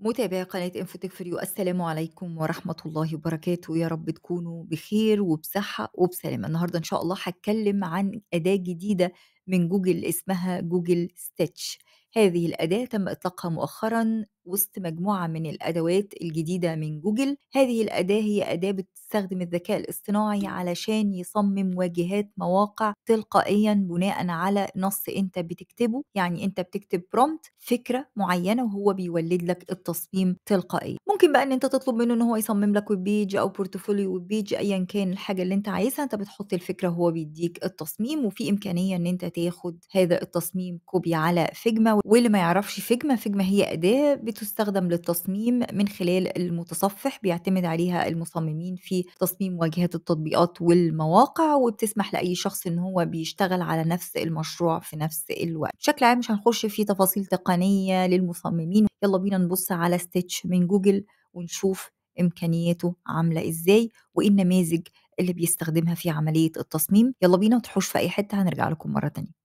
متابعي قناة انفوتك فريو السلام عليكم ورحمة الله وبركاته يا رب تكونوا بخير وبصحة وبسلامة النهاردة إن شاء الله هتكلم عن أداة جديدة من جوجل اسمها جوجل ستيتش هذه الأداة تم إطلاقها مؤخرا وسط مجموعة من الأدوات الجديدة من جوجل هذه الأداة هي أداة بتستخدم الذكاء الاصطناعي علشان يصمم واجهات مواقع تلقائيا بناء على نص أنت بتكتبه يعني أنت بتكتب برومت فكرة معينة وهو بيولد لك التصميم تلقائيا ممكن بقى أن أنت تطلب منه أن هو يصمم لك ويب بيج أو بورتفوليو ويب بيج أيا كان الحاجة اللي أنت عايزها أنت بتحط الفكرة هو بيديك التصميم وفي إمكانية أن أنت تاخد هذا التصميم كوبي على فيجما واللي ما يعرفش فيجما فيجما هي أداة بت تستخدم للتصميم من خلال المتصفح بيعتمد عليها المصممين في تصميم واجهات التطبيقات والمواقع وبتسمح لأي شخص إن هو بيشتغل على نفس المشروع في نفس الوقت بشكل عام مش هنخش في تفاصيل تقنية للمصممين يلا بينا نبص على ستيتش من جوجل ونشوف إمكانياته عاملة إزاي وإيه النماذج اللي بيستخدمها في عملية التصميم يلا بينا وتحوش في أي حتة هنرجع لكم مرة تانية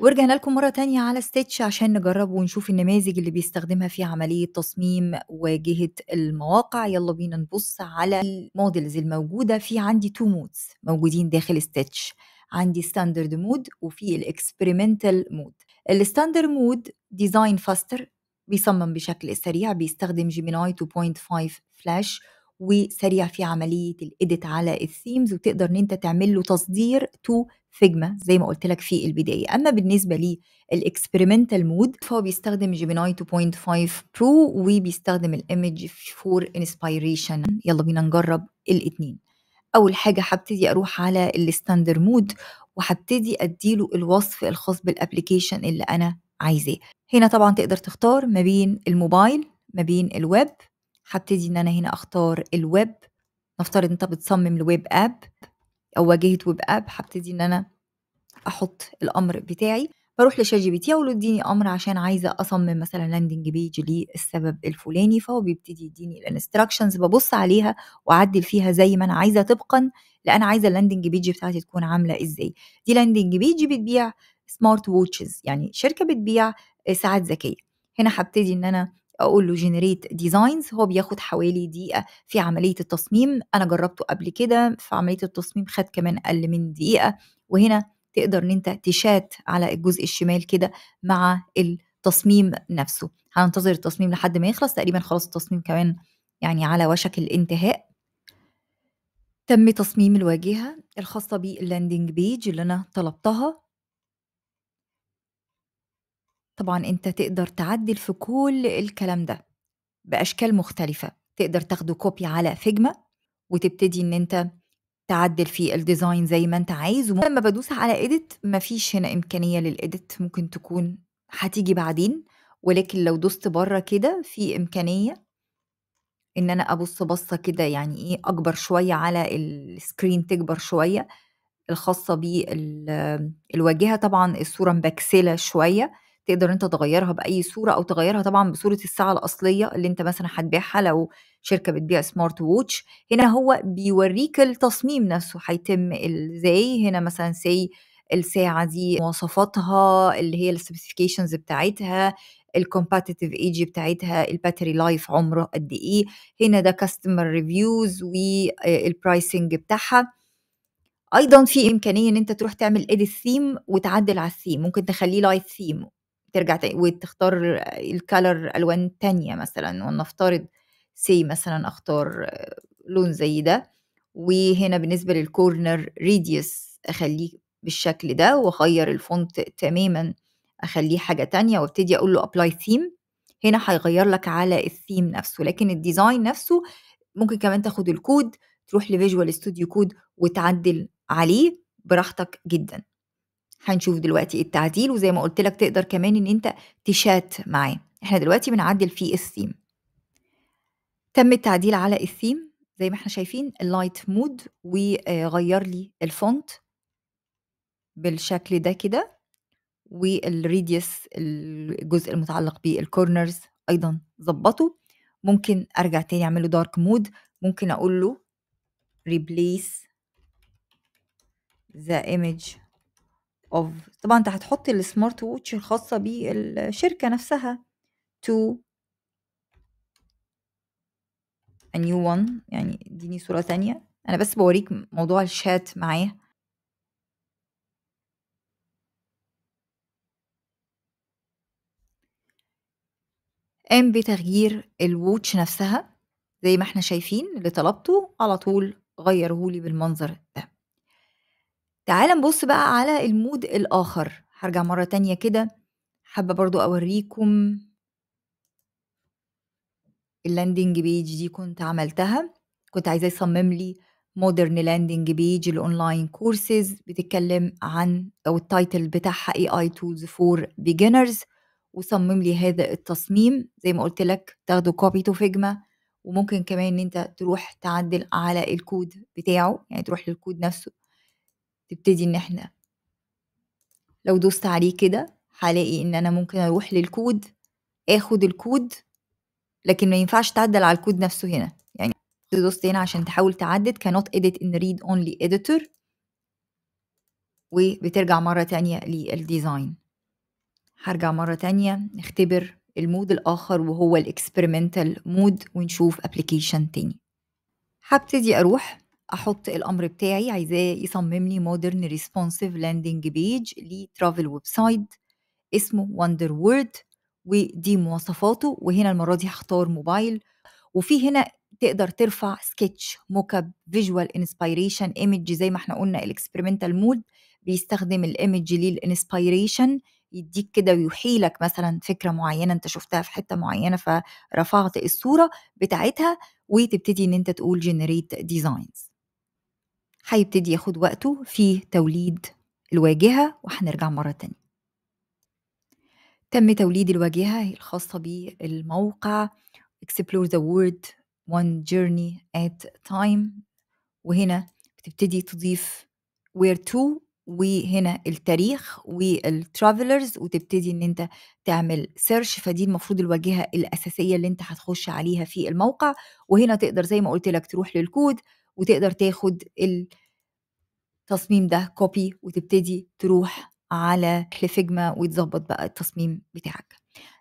ورجعنا لكم مرة تانية على ستيتش عشان نجرب ونشوف النماذج اللي بيستخدمها في عملية تصميم واجهة المواقع يلا بينا نبص على المودلز الموجودة في عندي تو مودز موجودين داخل ستيتش عندي ستاندرد مود وفي الاكسبيرمنتال مود الستاندرد مود ديزاين فاستر بيصمم بشكل سريع بيستخدم جيميناي 2.5 فلاش وسريع في عمليه الايديت على الثيمز وتقدر ان انت تعمل له تصدير تو فيجما زي ما قلت لك في البدايه اما بالنسبه للاكسبيرمنتال مود فهو بيستخدم جيميناي 2.5 برو وبيستخدم الايمج فور انسبيريشن يلا بينا نجرب الاثنين اول حاجه هبتدي اروح على الستاندر مود وهبتدي اديله الوصف الخاص بالابلكيشن اللي انا عايزاه هنا طبعا تقدر تختار ما بين الموبايل ما بين الويب هبتدي إن أنا هنا أختار الويب نفترض أنت بتصمم لويب آب أو واجهة ويب آب هبتدي إن أنا أحط الأمر بتاعي بروح لشات جي بي تي أقول له اديني أمر عشان عايزة أصمم مثلا لاندنج بيج للسبب الفلاني فهو بيبتدي يديني الانستراكشنز ببص عليها وأعدل فيها زي ما أنا عايزة طبقا لأ أنا عايزة اللاندنج بيج بتاعتي تكون عاملة إزاي دي لاندنج بيج بتبيع سمارت ووتشز يعني شركة بتبيع ساعات ذكية هنا هبتدي إن أنا اقول له جنريت ديزاينز هو بياخد حوالي دقيقه في عمليه التصميم انا جربته قبل كده في عمليه التصميم خد كمان اقل من دقيقه وهنا تقدر ان انت تشات على الجزء الشمال كده مع التصميم نفسه هننتظر التصميم لحد ما يخلص تقريبا خلاص التصميم كمان يعني على وشك الانتهاء تم تصميم الواجهة الخاصة باللاندنج بيج اللي أنا طلبتها طبعا انت تقدر تعدل في كل الكلام ده باشكال مختلفه تقدر تاخده كوبي على فيجما وتبتدي ان انت تعدل في الديزاين زي ما انت عايز ولما بدوس على ايديت مفيش هنا امكانيه للايديت ممكن تكون هتيجي بعدين ولكن لو دوست بره كده في امكانيه ان انا ابص بصه كده يعني ايه اكبر شويه على السكرين تكبر شويه الخاصه بالواجهه طبعا الصوره مبكسله شويه تقدر أنت تغيّرها بأي صورة أو تغيّرها طبعًا بصورة الساعة الأصلية اللي أنت مثلًا هتبيعها لو شركة بتبيع سمارت ووتش هنا هو بيورّيك التصميم نفسه هيتم إزاي، هنا مثلًا سي الساعة دي مواصفاتها اللي هي السبيسيفيكيشنز بتاعتها، الكومباتيتيف ايج بتاعتها، الباتري لايف عمره قد إيه، هنا ده كاستمر ريفيوز والبرايسنج بتاعها. أيضًا في إمكانية إن أنت تروح تعمل ايديت ثيم وتعدّل على الثيم ممكن تخلّيه لايت ثيم ترجع تاني وتختار الكالر الوان تانية مثلا ولنفترض سي مثلا اختار لون زي ده وهنا بالنسبه للكورنر ريديوس اخليه بالشكل ده واغير الفونت تماما اخليه حاجه تانية وابتدي اقول له ابلاي ثيم هنا هيغير لك على الثيم نفسه لكن الديزاين نفسه ممكن كمان تاخد الكود تروح لفيجوال ستوديو كود وتعدل عليه براحتك جدا هنشوف دلوقتي التعديل وزي ما قلت لك تقدر كمان ان انت تشات معاه احنا دلوقتي بنعدل في الثيم تم التعديل على الثيم زي ما احنا شايفين اللايت مود وغير لي الفونت بالشكل ده كده والريديوس الجزء المتعلق بالكورنرز ايضا ظبطه ممكن ارجع تاني اعمل له دارك مود ممكن اقول له replace the image of طبعا انت هتحط السمارت ووتش الخاصة بالشركة نفسها to a new one يعني اديني صورة تانية انا بس بوريك موضوع الشات معاه قام بتغيير الووتش نفسها زي ما احنا شايفين اللي طلبته على طول غيرهولي بالمنظر ده تعال نبص بقى على المود الآخر هرجع مرة تانية كده حابة برضو أوريكم اللاندنج بيج دي كنت عملتها كنت عايزاه يصمم لي مودرن لاندنج بيج الاونلاين كورسز بتتكلم عن او التايتل بتاعها اي اي تولز فور بيجنرز وصمم لي هذا التصميم زي ما قلت لك تاخده كوبي تو فيجما وممكن كمان ان انت تروح تعدل على الكود بتاعه يعني تروح للكود نفسه تبتدي إن إحنا لو دوست عليه كده هلاقي إن أنا ممكن أروح للكود آخد الكود لكن ما ينفعش تعدل على الكود نفسه هنا يعني دوست هنا عشان تحاول تعدد cannot edit in read only editor وبترجع مرة تانية للديزاين هرجع مرة تانية نختبر المود الآخر وهو الاكسبرمنتال مود ونشوف ابلكيشن تاني هبتدي أروح احط الامر بتاعي عايزاه يصمم لي مودرن ريسبونسيف لاندنج بيج لترافل ويب سايت اسمه وندر وورد ودي مواصفاته وهنا المره دي هختار موبايل وفي هنا تقدر ترفع سكتش موكب فيجوال انسبيريشن ايمج زي ما احنا قلنا الاكسبيرمنتال مود بيستخدم الايمج للانسبيريشن يديك كده ويحيلك مثلا فكره معينه انت شفتها في حته معينه فرفعت الصوره بتاعتها وتبتدي ان انت تقول جنريت ديزاينز هيبتدي ياخد وقته في توليد الواجهة وهنرجع مرة تانية تم توليد الواجهة الخاصة بالموقع explore the world one journey at time وهنا بتبتدي تضيف where to وهنا التاريخ والترافلرز وتبتدي ان انت تعمل سيرش فدي المفروض الواجهه الاساسيه اللي انت هتخش عليها في الموقع وهنا تقدر زي ما قلت لك تروح للكود وتقدر تاخد التصميم ده كوبي وتبتدي تروح على فيجما وتظبط بقى التصميم بتاعك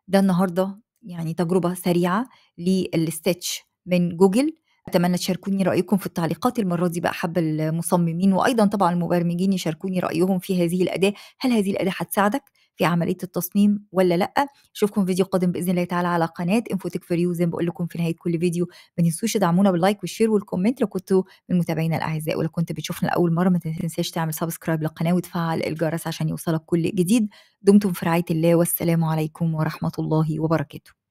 ده النهارده يعني تجربه سريعه للستيتش من جوجل اتمنى تشاركوني رايكم في التعليقات المره دي بقى حب المصممين وايضا طبعا المبرمجين يشاركوني رايهم في هذه الاداه هل هذه الاداه هتساعدك في عمليه التصميم ولا لا اشوفكم فيديو قادم باذن الله تعالى على قناه انفوتك فور يو زي ما بقول لكم في نهايه كل فيديو ما تنسوش تدعمونا باللايك والشير والكومنت لو كنتوا من متابعينا الاعزاء ولو كنت بتشوفنا لاول مره ما تنساش تعمل سبسكرايب للقناه وتفعل الجرس عشان يوصلك كل جديد دمتم في رعايه الله والسلام عليكم ورحمه الله وبركاته